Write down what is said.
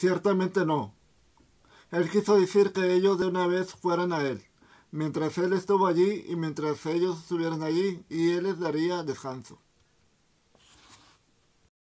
Ciertamente no. Él quiso decir que ellos de una vez fueran a él, mientras él estuvo allí y mientras ellos estuvieran allí, y él les daría descanso.